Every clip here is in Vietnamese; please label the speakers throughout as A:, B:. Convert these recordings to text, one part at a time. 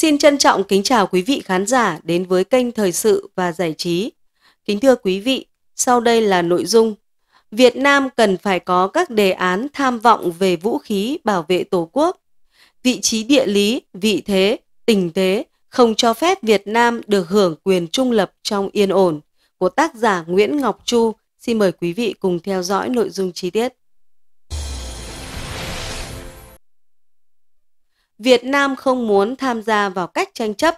A: Xin trân trọng kính chào quý vị khán giả đến với kênh Thời sự và Giải trí. Kính thưa quý vị, sau đây là nội dung Việt Nam cần phải có các đề án tham vọng về vũ khí bảo vệ Tổ quốc. Vị trí địa lý, vị thế, tình thế không cho phép Việt Nam được hưởng quyền trung lập trong yên ổn của tác giả Nguyễn Ngọc Chu. Xin mời quý vị cùng theo dõi nội dung chi tiết. Việt Nam không muốn tham gia vào cách tranh chấp.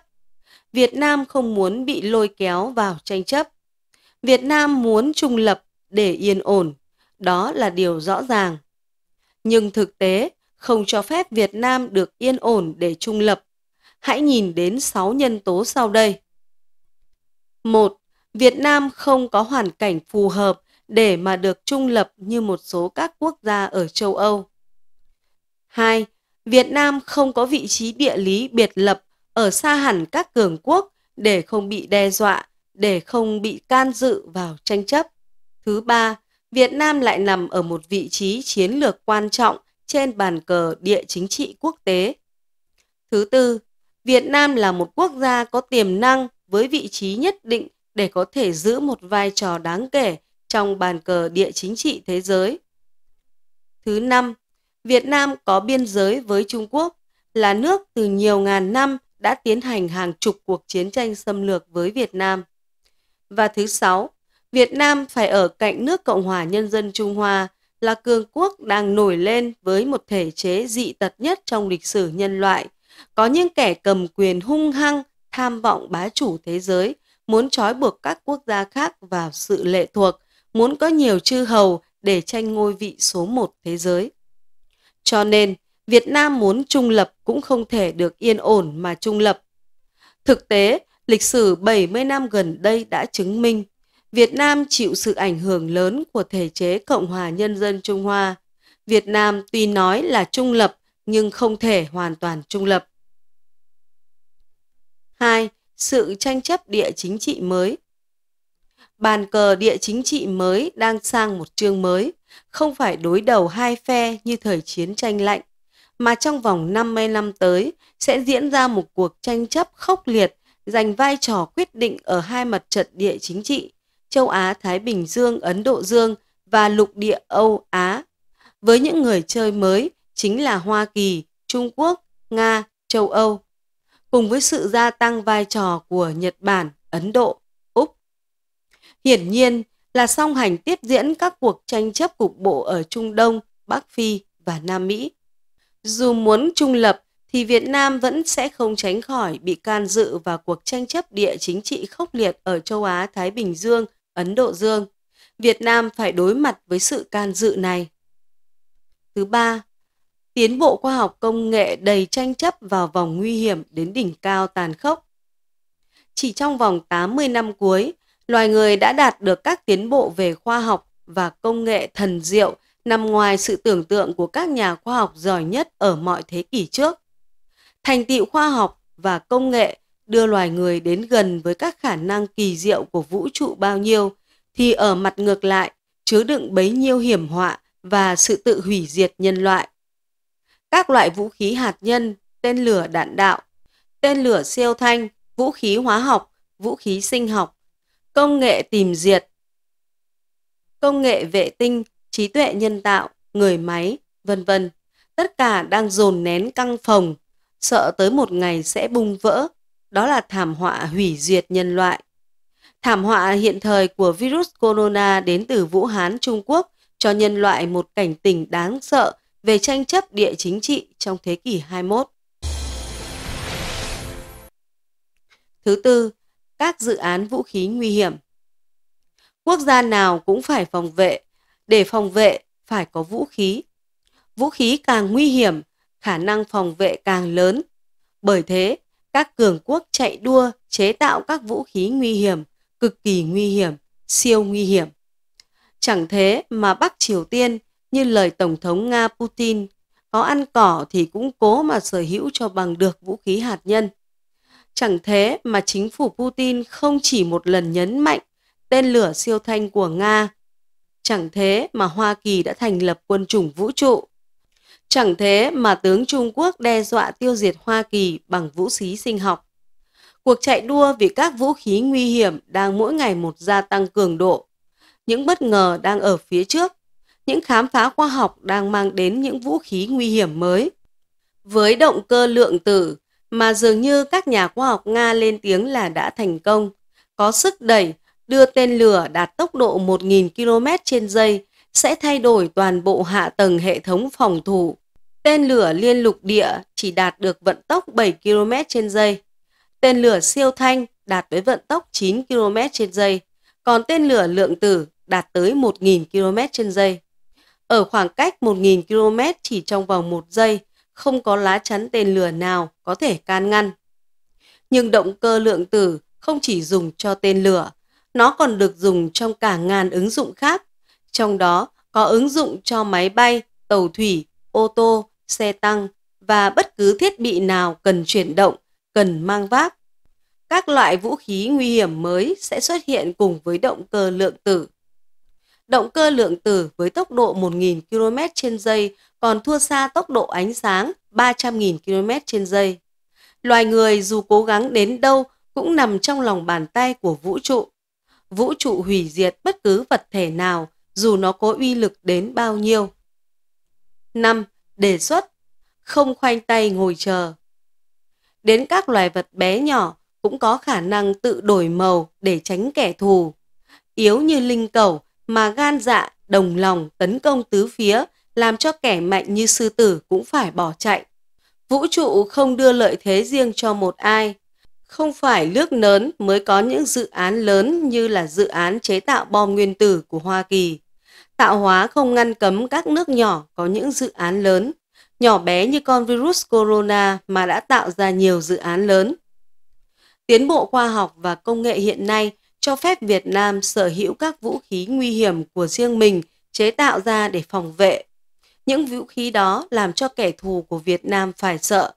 A: Việt Nam không muốn bị lôi kéo vào tranh chấp. Việt Nam muốn trung lập để yên ổn. Đó là điều rõ ràng. Nhưng thực tế không cho phép Việt Nam được yên ổn để trung lập. Hãy nhìn đến 6 nhân tố sau đây. 1. Việt Nam không có hoàn cảnh phù hợp để mà được trung lập như một số các quốc gia ở châu Âu. 2. Việt Nam không có vị trí địa lý biệt lập ở xa hẳn các cường quốc để không bị đe dọa, để không bị can dự vào tranh chấp. Thứ ba, Việt Nam lại nằm ở một vị trí chiến lược quan trọng trên bàn cờ địa chính trị quốc tế. Thứ tư, Việt Nam là một quốc gia có tiềm năng với vị trí nhất định để có thể giữ một vai trò đáng kể trong bàn cờ địa chính trị thế giới. Thứ năm, Việt Nam có biên giới với Trung Quốc, là nước từ nhiều ngàn năm đã tiến hành hàng chục cuộc chiến tranh xâm lược với Việt Nam. Và thứ sáu, Việt Nam phải ở cạnh nước Cộng hòa Nhân dân Trung Hoa là cường quốc đang nổi lên với một thể chế dị tật nhất trong lịch sử nhân loại. Có những kẻ cầm quyền hung hăng, tham vọng bá chủ thế giới, muốn trói buộc các quốc gia khác vào sự lệ thuộc, muốn có nhiều chư hầu để tranh ngôi vị số một thế giới. Cho nên, Việt Nam muốn trung lập cũng không thể được yên ổn mà trung lập. Thực tế, lịch sử 70 năm gần đây đã chứng minh Việt Nam chịu sự ảnh hưởng lớn của thể chế Cộng hòa Nhân dân Trung Hoa. Việt Nam tuy nói là trung lập nhưng không thể hoàn toàn trung lập. 2. Sự tranh chấp địa chính trị mới Bàn cờ địa chính trị mới đang sang một chương mới không phải đối đầu hai phe như thời chiến tranh lạnh, mà trong vòng 50 năm tới sẽ diễn ra một cuộc tranh chấp khốc liệt giành vai trò quyết định ở hai mặt trận địa chính trị châu Á Thái Bình Dương Ấn Độ Dương và lục địa Âu Á. Với những người chơi mới chính là Hoa Kỳ, Trung Quốc, Nga, châu Âu. Cùng với sự gia tăng vai trò của Nhật Bản, Ấn Độ, Úc. Hiển nhiên, là song hành tiếp diễn các cuộc tranh chấp cục bộ ở Trung Đông, Bắc Phi và Nam Mỹ. Dù muốn trung lập thì Việt Nam vẫn sẽ không tránh khỏi bị can dự vào cuộc tranh chấp địa chính trị khốc liệt ở châu Á Thái Bình Dương, Ấn Độ Dương. Việt Nam phải đối mặt với sự can dự này. Thứ ba, tiến bộ khoa học công nghệ đầy tranh chấp vào vòng nguy hiểm đến đỉnh cao tàn khốc. Chỉ trong vòng 80 năm cuối, loài người đã đạt được các tiến bộ về khoa học và công nghệ thần diệu nằm ngoài sự tưởng tượng của các nhà khoa học giỏi nhất ở mọi thế kỷ trước. Thành tựu khoa học và công nghệ đưa loài người đến gần với các khả năng kỳ diệu của vũ trụ bao nhiêu thì ở mặt ngược lại chứa đựng bấy nhiêu hiểm họa và sự tự hủy diệt nhân loại. Các loại vũ khí hạt nhân, tên lửa đạn đạo, tên lửa siêu thanh, vũ khí hóa học, vũ khí sinh học công nghệ tìm diệt, công nghệ vệ tinh, trí tuệ nhân tạo, người máy, vân vân, tất cả đang dồn nén căng phòng, sợ tới một ngày sẽ bung vỡ, đó là thảm họa hủy diệt nhân loại. Thảm họa hiện thời của virus corona đến từ Vũ Hán, Trung Quốc cho nhân loại một cảnh tỉnh đáng sợ về tranh chấp địa chính trị trong thế kỷ 21. Thứ tư, các dự án vũ khí nguy hiểm. Quốc gia nào cũng phải phòng vệ, để phòng vệ phải có vũ khí. Vũ khí càng nguy hiểm, khả năng phòng vệ càng lớn. Bởi thế, các cường quốc chạy đua chế tạo các vũ khí nguy hiểm, cực kỳ nguy hiểm, siêu nguy hiểm. Chẳng thế mà Bắc Triều Tiên, như lời Tổng thống Nga Putin, có ăn cỏ thì cũng cố mà sở hữu cho bằng được vũ khí hạt nhân. Chẳng thế mà chính phủ Putin không chỉ một lần nhấn mạnh tên lửa siêu thanh của Nga. Chẳng thế mà Hoa Kỳ đã thành lập quân chủng vũ trụ. Chẳng thế mà tướng Trung Quốc đe dọa tiêu diệt Hoa Kỳ bằng vũ khí sinh học. Cuộc chạy đua vì các vũ khí nguy hiểm đang mỗi ngày một gia tăng cường độ. Những bất ngờ đang ở phía trước. Những khám phá khoa học đang mang đến những vũ khí nguy hiểm mới. Với động cơ lượng tử, mà dường như các nhà khoa học Nga lên tiếng là đã thành công, có sức đẩy đưa tên lửa đạt tốc độ 1.000 km trên giây sẽ thay đổi toàn bộ hạ tầng hệ thống phòng thủ. Tên lửa liên lục địa chỉ đạt được vận tốc 7 km trên giây. Tên lửa siêu thanh đạt tới vận tốc 9 km trên giây, còn tên lửa lượng tử đạt tới 1.000 km trên giây. Ở khoảng cách 1.000 km chỉ trong vòng 1 giây – không có lá chắn tên lửa nào có thể can ngăn. Nhưng động cơ lượng tử không chỉ dùng cho tên lửa, nó còn được dùng trong cả ngàn ứng dụng khác, trong đó có ứng dụng cho máy bay, tàu thủy, ô tô, xe tăng và bất cứ thiết bị nào cần chuyển động, cần mang vác. Các loại vũ khí nguy hiểm mới sẽ xuất hiện cùng với động cơ lượng tử. Động cơ lượng tử với tốc độ 1.000 km trên giây còn thua xa tốc độ ánh sáng 300.000 km trên giây. Loài người dù cố gắng đến đâu cũng nằm trong lòng bàn tay của vũ trụ. Vũ trụ hủy diệt bất cứ vật thể nào dù nó có uy lực đến bao nhiêu. 5. Đề xuất Không khoanh tay ngồi chờ Đến các loài vật bé nhỏ cũng có khả năng tự đổi màu để tránh kẻ thù. Yếu như linh cầu mà gan dạ, đồng lòng tấn công tứ phía làm cho kẻ mạnh như sư tử cũng phải bỏ chạy. Vũ trụ không đưa lợi thế riêng cho một ai. Không phải nước lớn mới có những dự án lớn như là dự án chế tạo bom nguyên tử của Hoa Kỳ. Tạo hóa không ngăn cấm các nước nhỏ có những dự án lớn, nhỏ bé như con virus corona mà đã tạo ra nhiều dự án lớn. Tiến bộ khoa học và công nghệ hiện nay cho phép Việt Nam sở hữu các vũ khí nguy hiểm của riêng mình chế tạo ra để phòng vệ, những vũ khí đó làm cho kẻ thù của Việt Nam phải sợ.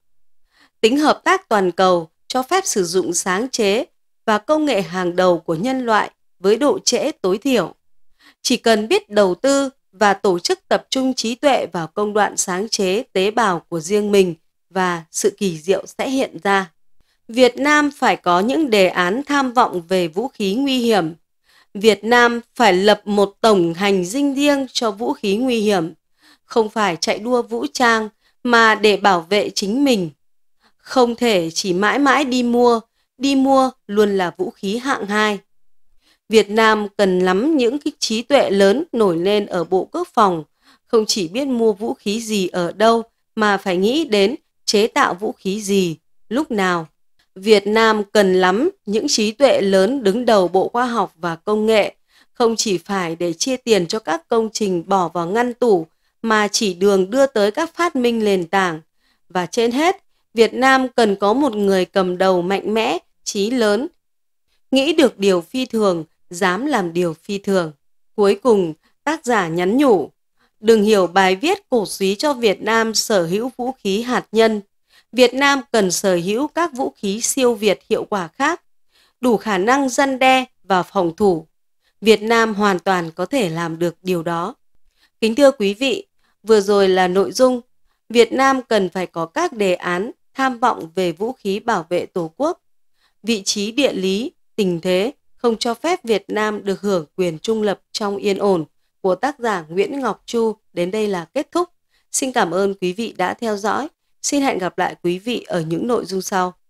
A: Tính hợp tác toàn cầu cho phép sử dụng sáng chế và công nghệ hàng đầu của nhân loại với độ trễ tối thiểu. Chỉ cần biết đầu tư và tổ chức tập trung trí tuệ vào công đoạn sáng chế tế bào của riêng mình và sự kỳ diệu sẽ hiện ra. Việt Nam phải có những đề án tham vọng về vũ khí nguy hiểm. Việt Nam phải lập một tổng hành dinh riêng cho vũ khí nguy hiểm không phải chạy đua vũ trang mà để bảo vệ chính mình. Không thể chỉ mãi mãi đi mua, đi mua luôn là vũ khí hạng hai. Việt Nam cần lắm những cái trí tuệ lớn nổi lên ở Bộ Quốc phòng, không chỉ biết mua vũ khí gì ở đâu mà phải nghĩ đến chế tạo vũ khí gì, lúc nào. Việt Nam cần lắm những trí tuệ lớn đứng đầu Bộ Khoa học và Công nghệ, không chỉ phải để chia tiền cho các công trình bỏ vào ngăn tủ mà chỉ đường đưa tới các phát minh nền tảng. Và trên hết, Việt Nam cần có một người cầm đầu mạnh mẽ, trí lớn, nghĩ được điều phi thường, dám làm điều phi thường. Cuối cùng, tác giả nhắn nhủ, đừng hiểu bài viết cổ suý cho Việt Nam sở hữu vũ khí hạt nhân. Việt Nam cần sở hữu các vũ khí siêu việt hiệu quả khác, đủ khả năng dân đe và phòng thủ. Việt Nam hoàn toàn có thể làm được điều đó. Kính thưa quý vị, Vừa rồi là nội dung, Việt Nam cần phải có các đề án tham vọng về vũ khí bảo vệ Tổ quốc. Vị trí địa lý, tình thế không cho phép Việt Nam được hưởng quyền trung lập trong yên ổn của tác giả Nguyễn Ngọc Chu đến đây là kết thúc. Xin cảm ơn quý vị đã theo dõi. Xin hẹn gặp lại quý vị ở những nội dung sau.